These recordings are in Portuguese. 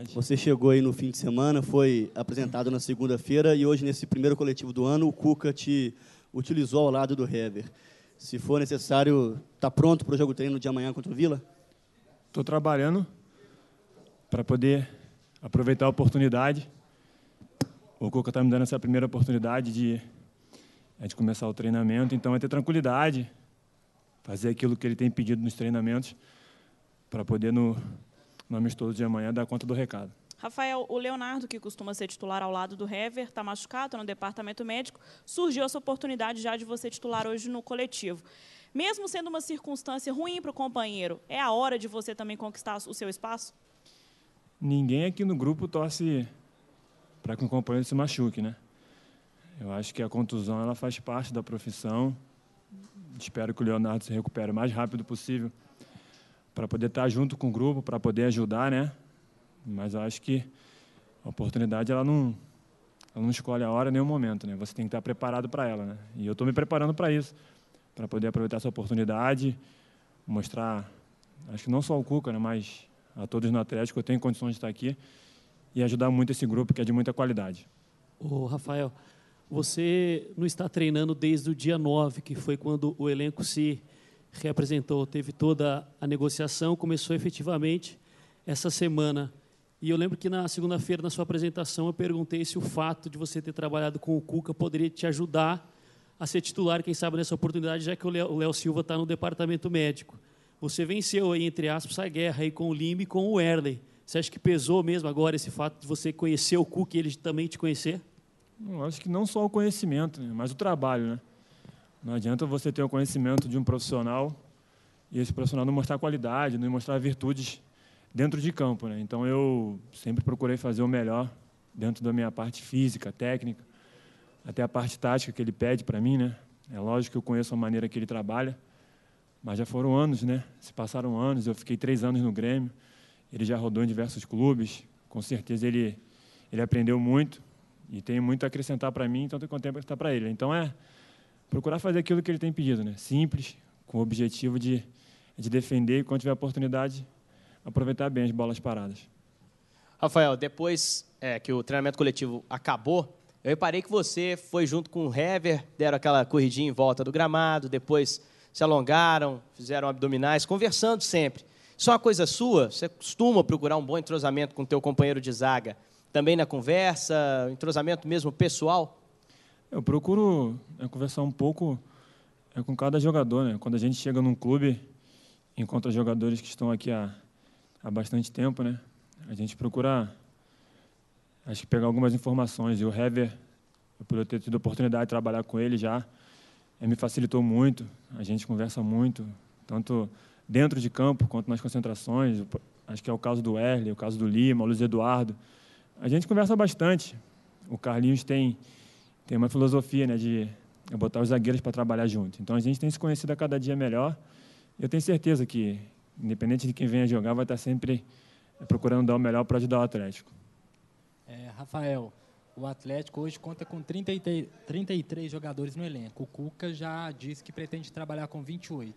Verdade. Você chegou aí no fim de semana, foi apresentado na segunda-feira e hoje, nesse primeiro coletivo do ano, o Cuca te utilizou ao lado do Hever. Se for necessário, está pronto para o jogo treino de amanhã contra o Vila? Estou trabalhando para poder aproveitar a oportunidade. O Cuca está me dando essa primeira oportunidade de, é, de começar o treinamento, então é ter tranquilidade, fazer aquilo que ele tem pedido nos treinamentos, para poder no, no amistoso de amanhã dar conta do recado. Rafael, o Leonardo, que costuma ser titular ao lado do Hever, está machucado tá no departamento médico. Surgiu essa oportunidade já de você titular hoje no coletivo. Mesmo sendo uma circunstância ruim para o companheiro, é a hora de você também conquistar o seu espaço? Ninguém aqui no grupo torce para que um companheiro se machuque, né? Eu acho que a contusão ela faz parte da profissão. Espero que o Leonardo se recupere o mais rápido possível para poder estar tá junto com o grupo, para poder ajudar, né? Mas eu acho que a oportunidade ela não, ela não escolhe a hora nem o momento, né? Você tem que estar tá preparado para ela, né? E eu estou me preparando para isso, para poder aproveitar essa oportunidade, mostrar, acho que não só o Cuca, né? Mas a todos no Atlético eu tenho condições de estar tá aqui e ajudar muito esse grupo que é de muita qualidade. O Rafael, você não está treinando desde o dia 9, que foi quando o elenco se reapresentou, teve toda a negociação, começou efetivamente essa semana. E eu lembro que na segunda-feira, na sua apresentação, eu perguntei se o fato de você ter trabalhado com o Cuca poderia te ajudar a ser titular, quem sabe, nessa oportunidade, já que o Léo Silva está no departamento médico. Você venceu, aí, entre aspas, a guerra aí com o Lima e com o Erley. Você acha que pesou mesmo agora esse fato de você conhecer o Cuca e ele também te conhecer? Eu acho que não só o conhecimento, né? mas o trabalho, né? Não adianta você ter o conhecimento de um profissional e esse profissional não mostrar qualidade, não mostrar virtudes dentro de campo. Né? Então eu sempre procurei fazer o melhor dentro da minha parte física, técnica, até a parte tática que ele pede para mim. Né? É lógico que eu conheço a maneira que ele trabalha, mas já foram anos, né? Se passaram anos, eu fiquei três anos no Grêmio, ele já rodou em diversos clubes, com certeza ele, ele aprendeu muito e tem muito a acrescentar para mim, tanto quanto tempo está para ele. Então é procurar fazer aquilo que ele tem pedido, né? Simples, com o objetivo de, de defender e, quando tiver oportunidade, aproveitar bem as bolas paradas. Rafael, depois é, que o treinamento coletivo acabou, eu reparei que você foi junto com o Hever, deram aquela corridinha em volta do gramado, depois se alongaram, fizeram abdominais, conversando sempre. Só é uma coisa sua? Você costuma procurar um bom entrosamento com o teu companheiro de zaga? Também na conversa, entrosamento mesmo pessoal? Eu procuro é, conversar um pouco é, com cada jogador. Né? Quando a gente chega num clube, encontra jogadores que estão aqui há, há bastante tempo, né? a gente procura acho que pegar algumas informações. E o Hever, por eu ter tido a oportunidade de trabalhar com ele já, é, me facilitou muito. A gente conversa muito, tanto dentro de campo quanto nas concentrações. Acho que é o caso do Erle, o caso do Lima, o Luiz Eduardo. A gente conversa bastante. O Carlinhos tem tem uma filosofia né, de botar os zagueiros para trabalhar junto. Então a gente tem se conhecido a cada dia melhor. Eu tenho certeza que, independente de quem venha jogar, vai estar sempre procurando dar o melhor para ajudar o Atlético. É, Rafael, o Atlético hoje conta com 33, 33 jogadores no elenco. O Cuca já disse que pretende trabalhar com 28.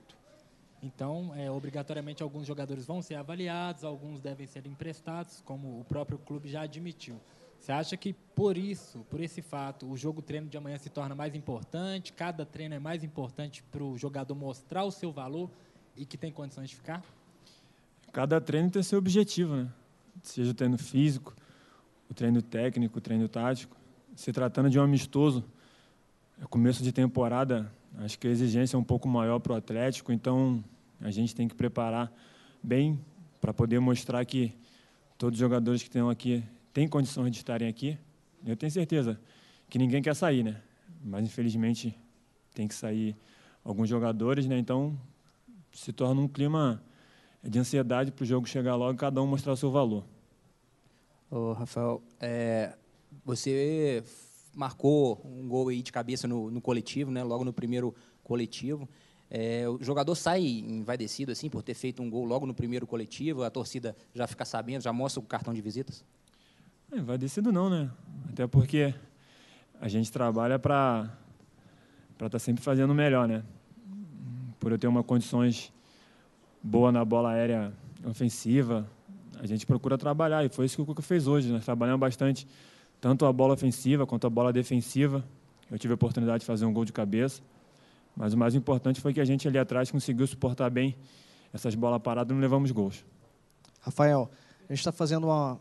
Então, é, obrigatoriamente, alguns jogadores vão ser avaliados, alguns devem ser emprestados, como o próprio clube já admitiu. Você acha que por isso, por esse fato, o jogo treino de amanhã se torna mais importante? Cada treino é mais importante para o jogador mostrar o seu valor e que tem condições de ficar? Cada treino tem seu objetivo, né? Seja o treino físico, o treino técnico, o treino tático. Se tratando de um amistoso, é começo de temporada, acho que a exigência é um pouco maior para o Atlético, então a gente tem que preparar bem para poder mostrar que todos os jogadores que estão aqui tem condições de estarem aqui. Eu tenho certeza que ninguém quer sair, né? Mas infelizmente tem que sair alguns jogadores, né? Então se torna um clima de ansiedade para o jogo chegar logo e cada um mostrar o seu valor. Ô, Rafael, é, você marcou um gol aí de cabeça no, no coletivo, né? Logo no primeiro coletivo. É, o jogador sai envaidecido assim por ter feito um gol logo no primeiro coletivo. A torcida já fica sabendo, já mostra o cartão de visitas. É, vai descendo não, né? Até porque a gente trabalha para estar tá sempre fazendo melhor, né? Por eu ter uma condições boa na bola aérea ofensiva, a gente procura trabalhar. E foi isso que o Cuca fez hoje. Nós né? trabalhamos bastante tanto a bola ofensiva quanto a bola defensiva. Eu tive a oportunidade de fazer um gol de cabeça. Mas o mais importante foi que a gente ali atrás conseguiu suportar bem essas bolas paradas e não levamos gols. Rafael, a gente está fazendo uma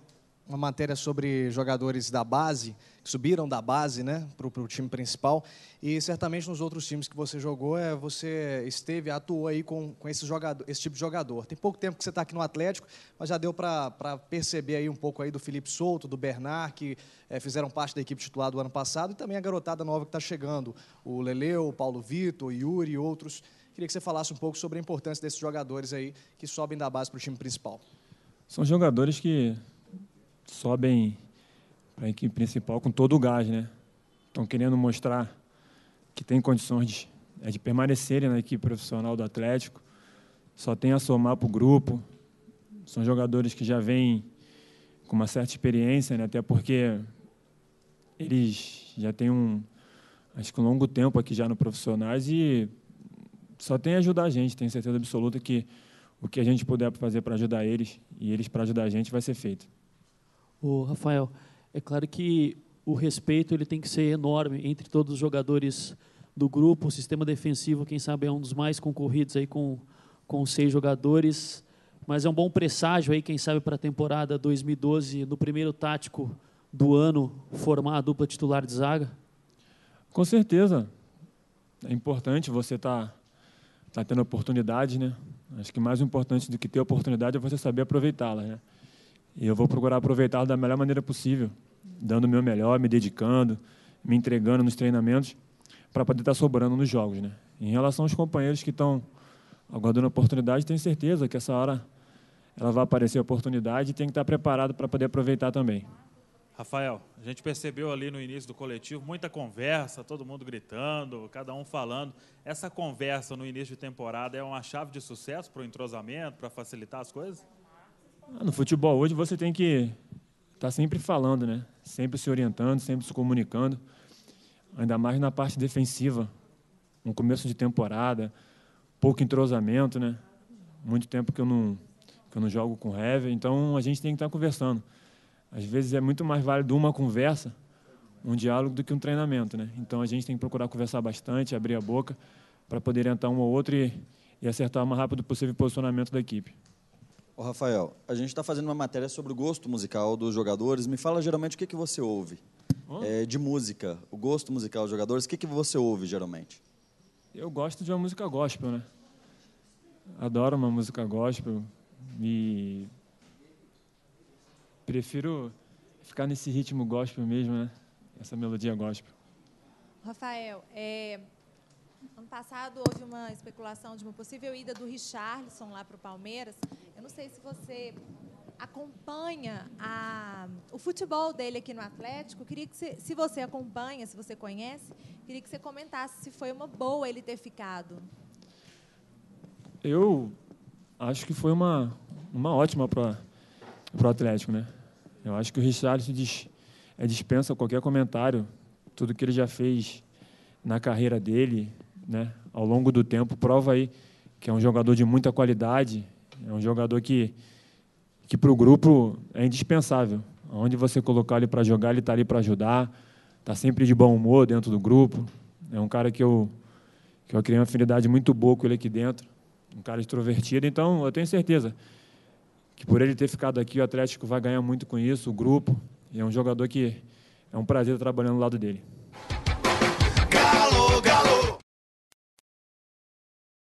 uma matéria sobre jogadores da base, que subiram da base né, para o time principal. E certamente nos outros times que você jogou, é, você esteve, atuou aí com, com esse, jogador, esse tipo de jogador. Tem pouco tempo que você está aqui no Atlético, mas já deu para perceber aí um pouco aí do Felipe Souto, do Bernard, que é, fizeram parte da equipe titular do ano passado, e também a garotada nova que está chegando, o Leleu, o Paulo Vitor, o Yuri e outros. Queria que você falasse um pouco sobre a importância desses jogadores aí que sobem da base para o time principal. São jogadores que sobem para a equipe principal com todo o gás, né? Estão querendo mostrar que tem condições de, é, de permanecerem na equipe profissional do Atlético. Só tem a somar para o grupo. São jogadores que já vêm com uma certa experiência, né? até porque eles já têm um, acho que um longo tempo aqui já no profissionais e só tem a ajudar a gente. Tenho certeza absoluta que o que a gente puder fazer para ajudar eles e eles para ajudar a gente vai ser feito. O Rafael, é claro que o respeito ele tem que ser enorme entre todos os jogadores do grupo. O sistema defensivo, quem sabe, é um dos mais concorridos aí com, com seis jogadores. Mas é um bom presságio aí, quem sabe, para a temporada 2012, no primeiro tático do ano, formar a dupla titular de zaga? Com certeza. É importante você estar tá, tá tendo oportunidade, né? Acho que mais importante do que ter oportunidade é você saber aproveitá-la, né? E eu vou procurar aproveitar da melhor maneira possível, dando o meu melhor, me dedicando, me entregando nos treinamentos, para poder estar tá sobrando nos jogos. Né? Em relação aos companheiros que estão aguardando a oportunidade, tenho certeza que essa hora ela vai aparecer a oportunidade e tem que estar tá preparado para poder aproveitar também. Rafael, a gente percebeu ali no início do coletivo muita conversa, todo mundo gritando, cada um falando. Essa conversa no início de temporada é uma chave de sucesso para o entrosamento, para facilitar as coisas? Ah, no futebol hoje você tem que estar tá sempre falando, né? Sempre se orientando, sempre se comunicando. Ainda mais na parte defensiva. Um começo de temporada, pouco entrosamento, né? Muito tempo que eu não, que eu não jogo com heavy, então a gente tem que estar tá conversando. Às vezes é muito mais válido uma conversa, um diálogo, do que um treinamento, né? Então a gente tem que procurar conversar bastante, abrir a boca, para poder orientar um ou outro e, e acertar o mais rápido possível o posicionamento da equipe. Ô Rafael, a gente está fazendo uma matéria sobre o gosto musical dos jogadores. Me fala geralmente o que, que você ouve oh. é, de música, o gosto musical dos jogadores. O que, que você ouve geralmente? Eu gosto de uma música gospel, né? Adoro uma música gospel e prefiro ficar nesse ritmo gospel mesmo, né? Essa melodia gospel. Rafael, é, ano passado houve uma especulação de uma possível ida do Richarlison lá para o Palmeiras. Eu não sei se você acompanha a, o futebol dele aqui no Atlético. Queria que, se, se você acompanha, se você conhece, queria que você comentasse se foi uma boa ele ter ficado. Eu acho que foi uma, uma ótima para o Atlético, né? Eu acho que o Richarlison é, dispensa qualquer comentário, tudo que ele já fez na carreira dele, né? Ao longo do tempo, prova aí que é um jogador de muita qualidade, é um jogador que, que para o grupo é indispensável. Onde você colocar ele para jogar, ele está ali para ajudar. Está sempre de bom humor dentro do grupo. É um cara que eu, que eu criei uma afinidade muito boa com ele aqui dentro. Um cara extrovertido. Então, eu tenho certeza que por ele ter ficado aqui, o Atlético vai ganhar muito com isso, o grupo. E é um jogador que é um prazer trabalhando ao lado dele.